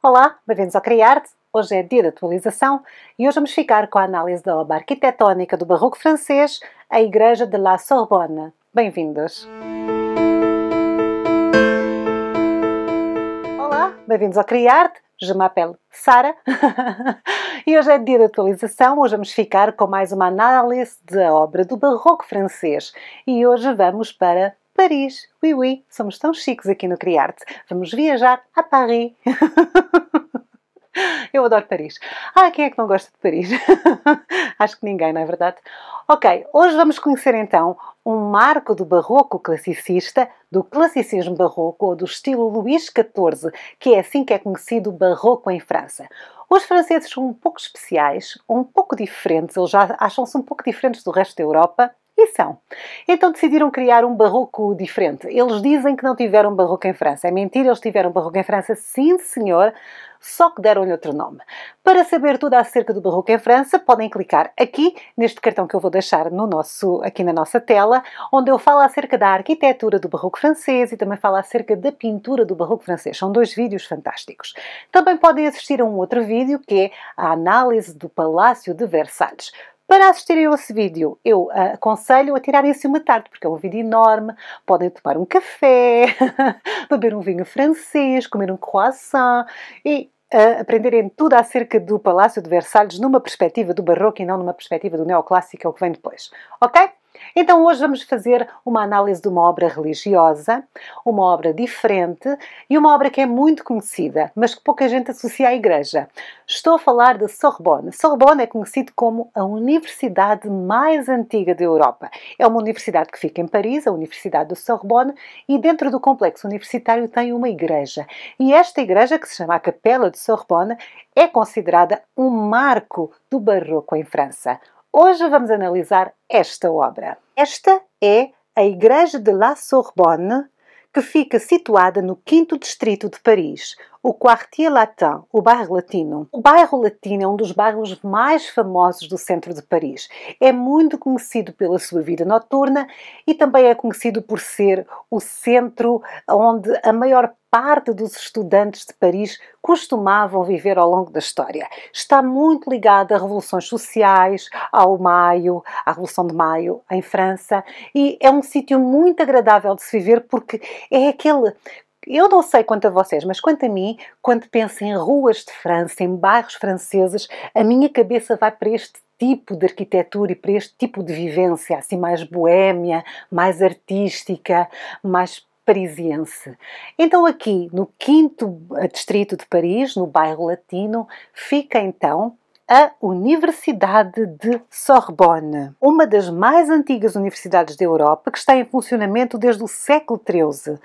Olá, bem-vindos ao Criarte. Hoje é dia de atualização e hoje vamos ficar com a análise da obra arquitetónica do barroco francês, a Igreja de La Sorbonne. Bem-vindos! Olá, bem-vindos ao Criarte. Je m'appelle Sara e hoje é dia de atualização. Hoje vamos ficar com mais uma análise da obra do barroco francês e hoje vamos para Paris. Oui, oui, somos tão chiques aqui no Criarte. Vamos viajar a Paris. Eu adoro Paris. Ah, quem é que não gosta de Paris? Acho que ninguém, não é verdade? Ok, hoje vamos conhecer então um marco do barroco classicista, do classicismo barroco ou do estilo Luís XIV, que é assim que é conhecido o barroco em França. Os franceses são um pouco especiais, um pouco diferentes, eles já acham-se um pouco diferentes do resto da Europa e são. Então decidiram criar um barroco diferente. Eles dizem que não tiveram barroco em França. É mentira, eles tiveram barroco em França, sim senhor, só que deram-lhe outro nome. Para saber tudo acerca do barroco em França, podem clicar aqui, neste cartão que eu vou deixar no nosso, aqui na nossa tela, onde eu falo acerca da arquitetura do barroco francês e também falo acerca da pintura do barroco francês. São dois vídeos fantásticos. Também podem assistir a um outro vídeo que é a análise do Palácio de Versalhes. Para assistirem a esse vídeo, eu uh, aconselho a tirarem assim uma tarde, porque é um vídeo enorme. Podem tomar um café, beber um vinho francês, comer um croissant e uh, aprenderem tudo acerca do Palácio de Versalhes numa perspectiva do Barroco e não numa perspectiva do neoclássico, que é o que vem depois. Ok? Então, hoje vamos fazer uma análise de uma obra religiosa, uma obra diferente e uma obra que é muito conhecida, mas que pouca gente associa à Igreja. Estou a falar de Sorbonne. Sorbonne é conhecido como a universidade mais antiga da Europa. É uma universidade que fica em Paris, a Universidade de Sorbonne, e dentro do complexo universitário tem uma igreja. E esta igreja, que se chama a Capela de Sorbonne, é considerada um marco do Barroco em França. Hoje vamos analisar esta obra. Esta é a Igreja de La Sorbonne, que fica situada no 5 Distrito de Paris, o Quartier Latin, o bairro latino. O bairro latino é um dos bairros mais famosos do centro de Paris. É muito conhecido pela sua vida noturna e também é conhecido por ser o centro onde a maior parte dos estudantes de Paris costumavam viver ao longo da história. Está muito ligado a revoluções sociais, ao Maio, à Revolução de Maio em França, e é um sítio muito agradável de se viver porque é aquele eu não sei quanto a vocês, mas quanto a mim, quando penso em ruas de França, em bairros franceses, a minha cabeça vai para este tipo de arquitetura e para este tipo de vivência, assim mais boêmia, mais artística, mais parisiense. Então aqui no quinto eh, distrito de Paris, no bairro latino, fica então a Universidade de Sorbonne, uma das mais antigas universidades da Europa que está em funcionamento desde o século XIII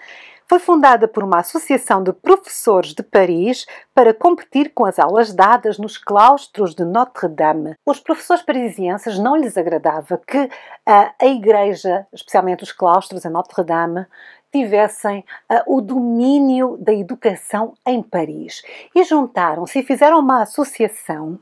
foi fundada por uma associação de professores de Paris para competir com as aulas dadas nos claustros de Notre-Dame. Os professores parisienses não lhes agradava que a, a igreja, especialmente os claustros em Notre-Dame, tivessem uh, o domínio da educação em Paris. E juntaram-se e fizeram uma associação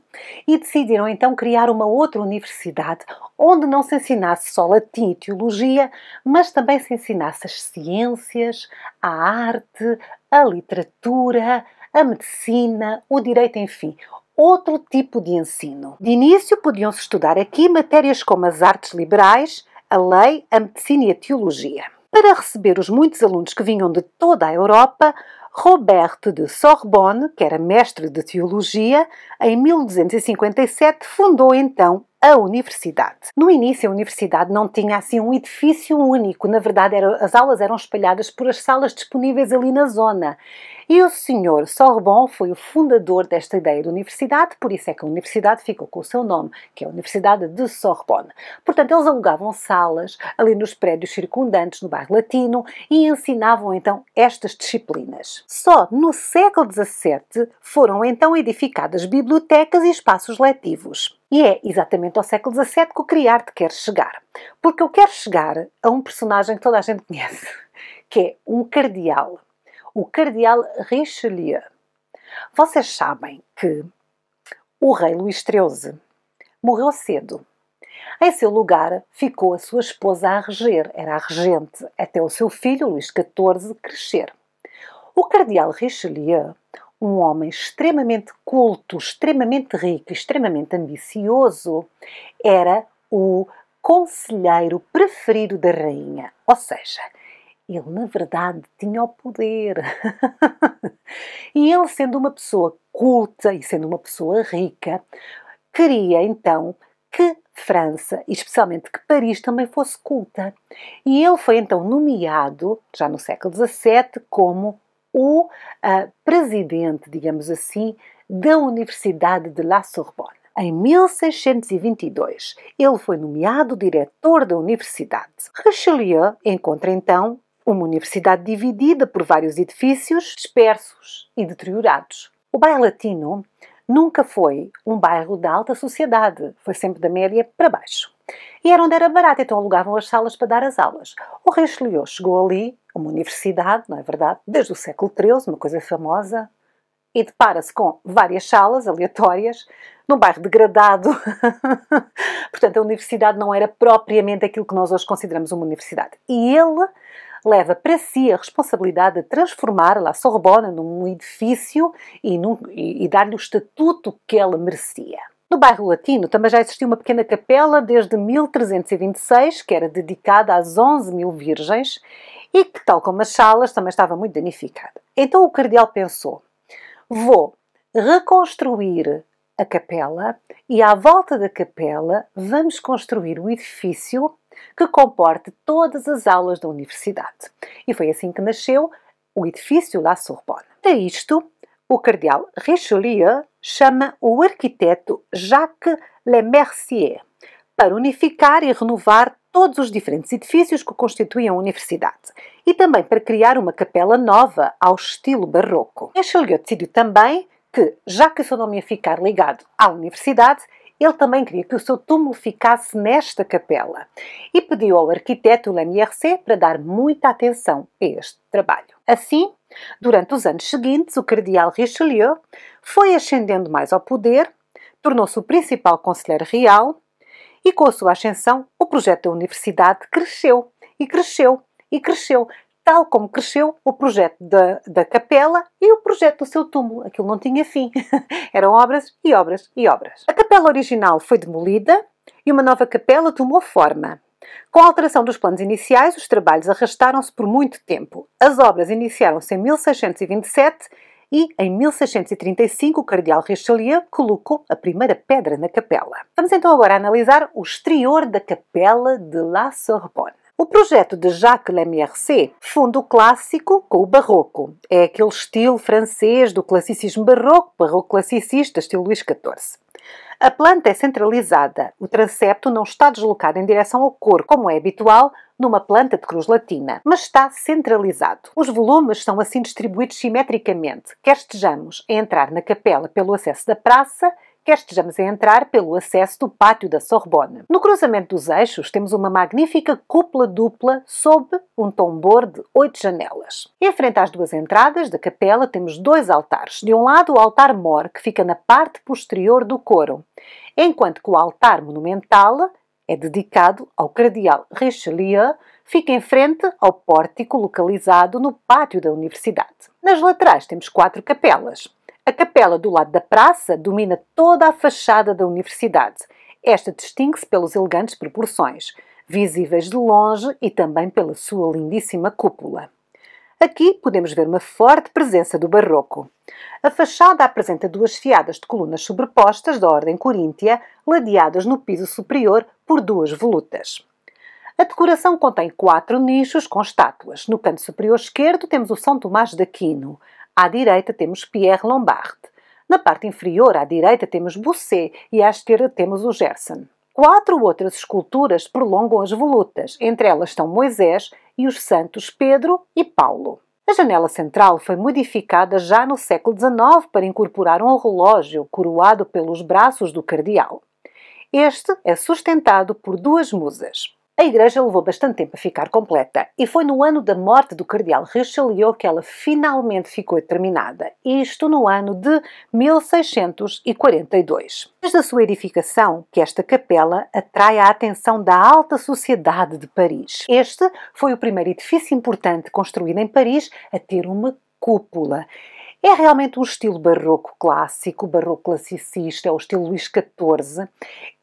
e decidiram então criar uma outra universidade onde não se ensinasse só latim e teologia, mas também se ensinasse as ciências, a arte, a literatura, a medicina, o direito, enfim, outro tipo de ensino. De início, podiam-se estudar aqui matérias como as artes liberais, a lei, a medicina e a teologia. Para receber os muitos alunos que vinham de toda a Europa, Robert de Sorbonne, que era mestre de teologia, em 1257 fundou então a universidade. No início, a universidade não tinha assim um edifício único, na verdade, era, as aulas eram espalhadas por as salas disponíveis ali na zona. E o senhor Sorbon foi o fundador desta ideia de universidade, por isso é que a universidade ficou com o seu nome, que é a Universidade de Sorbonne. Portanto, eles alugavam salas ali nos prédios circundantes, no bairro latino, e ensinavam então estas disciplinas. Só no século XVII foram então edificadas bibliotecas e espaços letivos. E é exatamente ao século XVII que o Criarte quer chegar. Porque eu quero chegar a um personagem que toda a gente conhece, que é um cardeal. O cardeal Richelieu. Vocês sabem que o rei Luís XIII morreu cedo. Em seu lugar ficou a sua esposa a reger, era a regente, até o seu filho Luís XIV crescer. O cardeal Richelieu um homem extremamente culto, extremamente rico, extremamente ambicioso, era o conselheiro preferido da rainha. Ou seja, ele na verdade tinha o poder. e ele, sendo uma pessoa culta e sendo uma pessoa rica, queria então que França, e especialmente que Paris, também fosse culta. E ele foi então nomeado, já no século XVII, como o uh, presidente, digamos assim, da Universidade de La Sorbonne. Em 1622, ele foi nomeado diretor da universidade. Richelieu encontra então uma universidade dividida por vários edifícios dispersos e deteriorados. O bairro latino nunca foi um bairro da alta sociedade, foi sempre da média para baixo e era onde era barato, então alugavam as salas para dar as aulas. O rei Richelieu chegou ali, uma universidade, não é verdade? Desde o século XIII, uma coisa famosa, e depara-se com várias salas aleatórias num bairro degradado. Portanto, a universidade não era propriamente aquilo que nós hoje consideramos uma universidade. E ele leva para si a responsabilidade de transformar a Sorbona num edifício e, e, e dar-lhe o estatuto que ela merecia. No bairro Latino também já existia uma pequena capela desde 1326, que era dedicada às 11 mil virgens e que, tal como as salas, também estava muito danificada. Então o cardeal pensou: vou reconstruir a capela e à volta da capela vamos construir um edifício que comporte todas as aulas da universidade. E foi assim que nasceu o edifício La Sorbonne. Para isto, o cardeal Richelieu chama o arquiteto Jacques Lemercier para unificar e renovar todos os diferentes edifícios que constituíam a universidade e também para criar uma capela nova ao estilo barroco. Richelieu é decidiu também que, já que o seu nome ia ficar ligado à universidade, ele também queria que o seu túmulo ficasse nesta capela e pediu ao arquiteto Lemercier para dar muita atenção a este trabalho. Assim, Durante os anos seguintes, o cardeal Richelieu foi ascendendo mais ao poder, tornou-se o principal conselheiro real e, com a sua ascensão, o projeto da universidade cresceu e cresceu e cresceu, tal como cresceu o projeto da, da capela e o projeto do seu túmulo. Aquilo não tinha fim. Eram obras e obras e obras. A capela original foi demolida e uma nova capela tomou forma. Com a alteração dos planos iniciais, os trabalhos arrastaram-se por muito tempo. As obras iniciaram-se em 1627 e, em 1635, o cardeal Richelieu colocou a primeira pedra na capela. Vamos então agora analisar o exterior da capela de La Sorbonne. O projeto de Jacques Lemiercé funda o clássico com o barroco. É aquele estilo francês do classicismo barroco, barroco classicista, estilo Luís XIV. A planta é centralizada, o transepto não está deslocado em direção ao corpo, como é habitual numa planta de cruz latina, mas está centralizado. Os volumes são assim distribuídos simetricamente, quer estejamos a entrar na capela pelo acesso da praça, quer estejamos a entrar pelo acesso do pátio da Sorbonne. No cruzamento dos eixos temos uma magnífica cúpula dupla sob um tombor de oito janelas. Em frente às duas entradas da capela temos dois altares. De um lado o altar mor, que fica na parte posterior do coro, enquanto que o altar monumental é dedicado ao cardeal Richelieu, fica em frente ao pórtico localizado no pátio da universidade. Nas laterais temos quatro capelas. A capela do lado da praça domina toda a fachada da universidade. Esta distingue-se pelas elegantes proporções, visíveis de longe e também pela sua lindíssima cúpula. Aqui podemos ver uma forte presença do barroco. A fachada apresenta duas fiadas de colunas sobrepostas da ordem coríntia, ladeadas no piso superior por duas volutas. A decoração contém quatro nichos com estátuas. No canto superior esquerdo temos o São Tomás de Aquino. À direita temos Pierre Lombard. Na parte inferior, à direita, temos Bousset e à esquerda temos o Gerson. Quatro outras esculturas prolongam as volutas. Entre elas estão Moisés e os santos Pedro e Paulo. A janela central foi modificada já no século XIX para incorporar um relógio coroado pelos braços do cardeal. Este é sustentado por duas musas. A igreja levou bastante tempo a ficar completa e foi no ano da morte do cardeal Richelieu que ela finalmente ficou terminada, isto no ano de 1642. Desde a sua edificação que esta capela atrai a atenção da alta sociedade de Paris. Este foi o primeiro edifício importante construído em Paris a ter uma cúpula. É realmente um estilo barroco clássico, barroco classicista, é o estilo Luís XIV,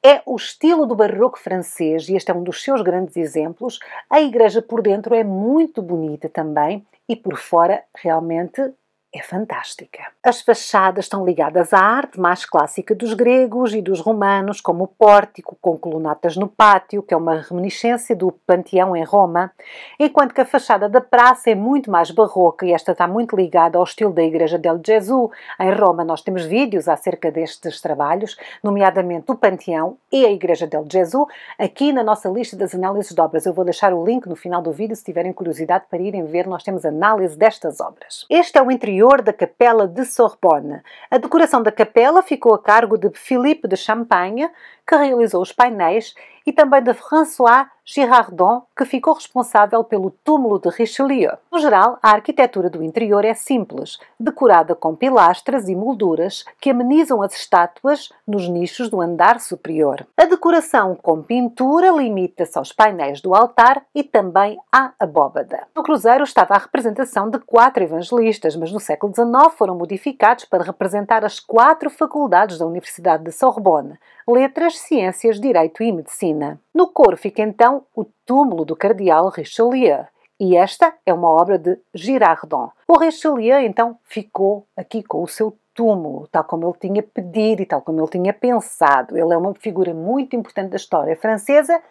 é o estilo do barroco francês e este é um dos seus grandes exemplos. A igreja por dentro é muito bonita também e por fora realmente é fantástica. As fachadas estão ligadas à arte mais clássica dos gregos e dos romanos, como o pórtico com colunatas no pátio, que é uma reminiscência do Panteão em Roma, enquanto que a fachada da praça é muito mais barroca e esta está muito ligada ao estilo da Igreja del Gesù. Em Roma nós temos vídeos acerca destes trabalhos, nomeadamente o Panteão e a Igreja del Gesù. Aqui na nossa lista das análises de obras eu vou deixar o link no final do vídeo se tiverem curiosidade para irem ver, nós temos análise destas obras. Este é o interior interior da Capela de Sorbonne. A decoração da capela ficou a cargo de Philippe de Champagne, que realizou os painéis e também de François Girardon, que ficou responsável pelo túmulo de Richelieu. No geral, a arquitetura do interior é simples, decorada com pilastras e molduras que amenizam as estátuas nos nichos do andar superior. A decoração com pintura limita-se aos painéis do altar e também à abóbada. No cruzeiro estava a representação de quatro evangelistas, mas no século XIX foram modificados para representar as quatro faculdades da Universidade de Sorbonne, letras, ciências, direito e medicina. No coro fica então o túmulo do cardeal Richelieu, e esta é uma obra de Girardon. O Richelieu então ficou aqui com o seu túmulo, tal como ele tinha pedido e tal como ele tinha pensado. Ele é uma figura muito importante da história francesa.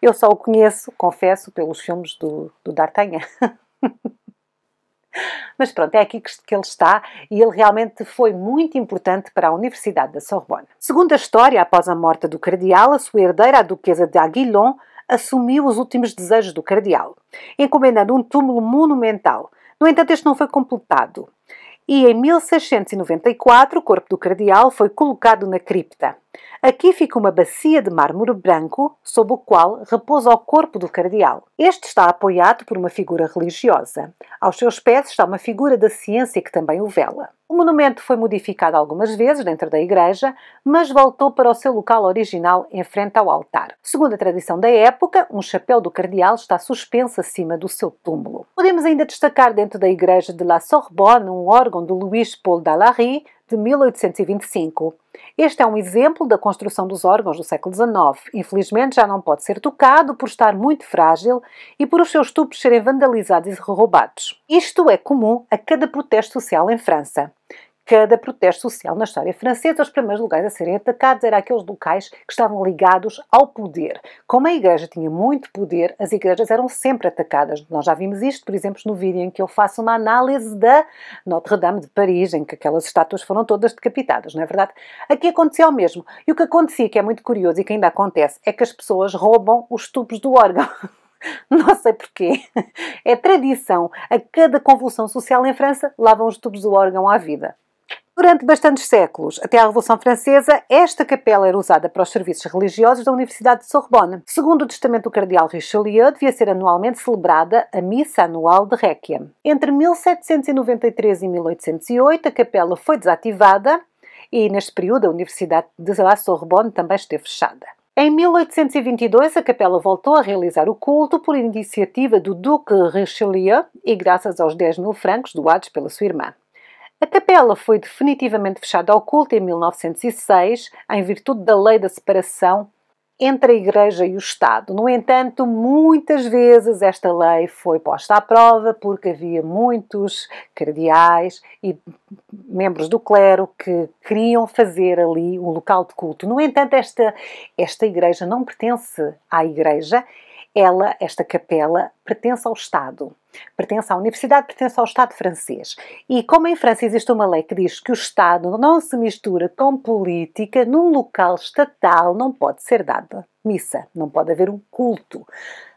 Eu só o conheço, confesso, pelos filmes do, do D'Artagnan. Mas pronto, é aqui que ele está e ele realmente foi muito importante para a Universidade da Sorbonne. Segundo a história, após a morte do cardeal, a sua herdeira, a duquesa de Aguilon, assumiu os últimos desejos do cardeal, encomendando um túmulo monumental. No entanto, este não foi completado. E em 1694, o corpo do cardeal foi colocado na cripta. Aqui fica uma bacia de mármore branco sob o qual repousa o corpo do cardeal. Este está apoiado por uma figura religiosa. Aos seus pés está uma figura da ciência que também o vela. O monumento foi modificado algumas vezes dentro da igreja, mas voltou para o seu local original em frente ao altar. Segundo a tradição da época, um chapéu do cardeal está suspenso acima do seu túmulo. Podemos ainda destacar dentro da igreja de La Sorbonne um órgão de Louis Paul Dalary de 1825. Este é um exemplo da construção dos órgãos do século XIX. Infelizmente já não pode ser tocado por estar muito frágil e por os seus tubos serem vandalizados e roubados. Isto é comum a cada protesto social em França cada protesto social na história francesa, os primeiros lugares a serem atacados eram aqueles locais que estavam ligados ao poder. Como a igreja tinha muito poder, as igrejas eram sempre atacadas. Nós já vimos isto, por exemplo, no vídeo em que eu faço uma análise da Notre-Dame de Paris, em que aquelas estátuas foram todas decapitadas, não é verdade? Aqui aconteceu o mesmo. E o que acontecia, que é muito curioso e que ainda acontece, é que as pessoas roubam os tubos do órgão. Não sei porquê. É tradição. A cada convulsão social em França, lavam os tubos do órgão à vida. Durante bastantes séculos, até à Revolução Francesa, esta capela era usada para os serviços religiosos da Universidade de Sorbonne. Segundo o testamento do cardeal Richelieu, devia ser anualmente celebrada a missa anual de Requiem. Entre 1793 e 1808, a capela foi desativada e, neste período, a Universidade de La Sorbonne também esteve fechada. Em 1822, a capela voltou a realizar o culto por iniciativa do Duque Richelieu e graças aos 10 mil francos doados pela sua irmã. A capela foi definitivamente fechada ao culto em 1906, em virtude da lei da separação entre a Igreja e o Estado. No entanto, muitas vezes esta lei foi posta à prova porque havia muitos cardeais e membros do clero que queriam fazer ali um local de culto. No entanto, esta, esta igreja não pertence à Igreja, ela, esta capela, pertence ao Estado, pertence à Universidade, pertence ao Estado francês. E como em França existe uma lei que diz que o Estado não se mistura com política, num local estatal não pode ser dada missa, não pode haver um culto.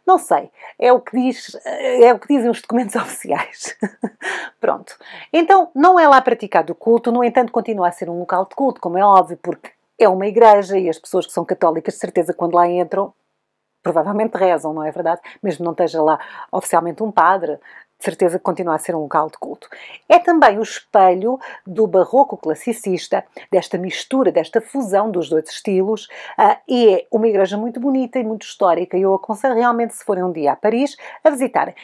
Não sei, é o que, diz, é o que dizem os documentos oficiais. Pronto. Então, não é lá praticado o culto, no entanto, continua a ser um local de culto, como é óbvio, porque é uma igreja e as pessoas que são católicas, de certeza, quando lá entram, provavelmente rezam, não é verdade? Mesmo não esteja lá oficialmente um padre, de certeza que continua a ser um local de culto. É também o espelho do barroco classicista, desta mistura, desta fusão dos dois estilos, uh, e é uma igreja muito bonita e muito histórica. Eu aconselho realmente, se forem um dia a Paris, a visitarem.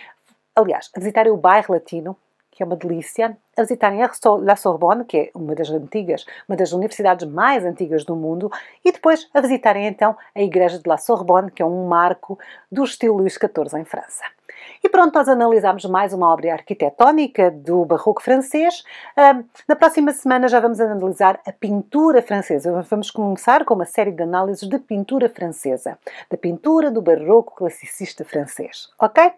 Aliás, a visitarem o bairro latino, que é uma delícia, a visitarem a La Sorbonne, que é uma das antigas, uma das universidades mais antigas do mundo, e depois a visitarem então a Igreja de La Sorbonne, que é um marco do estilo Luís XIV em França. E pronto, nós analisámos mais uma obra arquitetónica do barroco francês. na próxima semana já vamos analisar a pintura francesa. Vamos começar com uma série de análises de pintura francesa, da pintura do barroco classicista francês, ok?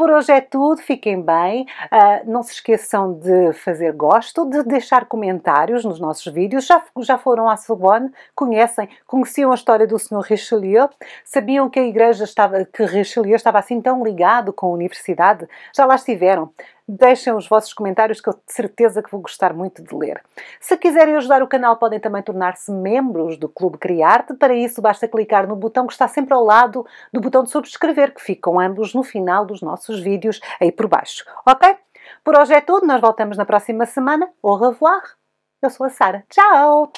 Por hoje é tudo, fiquem bem. Uh, não se esqueçam de fazer gosto, de deixar comentários nos nossos vídeos. Já, já foram à Sorbonne? Conhecem? Conheciam a história do Sr. Richelieu? Sabiam que a igreja estava, que Richelieu estava assim tão ligado com a universidade? Já lá estiveram? deixem os vossos comentários que eu de certeza que vou gostar muito de ler. Se quiserem ajudar o canal, podem também tornar-se membros do Clube Criarte. Para isso, basta clicar no botão que está sempre ao lado do botão de subscrever, que ficam ambos no final dos nossos vídeos aí por baixo. Ok? Por hoje é tudo. Nós voltamos na próxima semana. Au revoir! Eu sou a Sara. Tchau!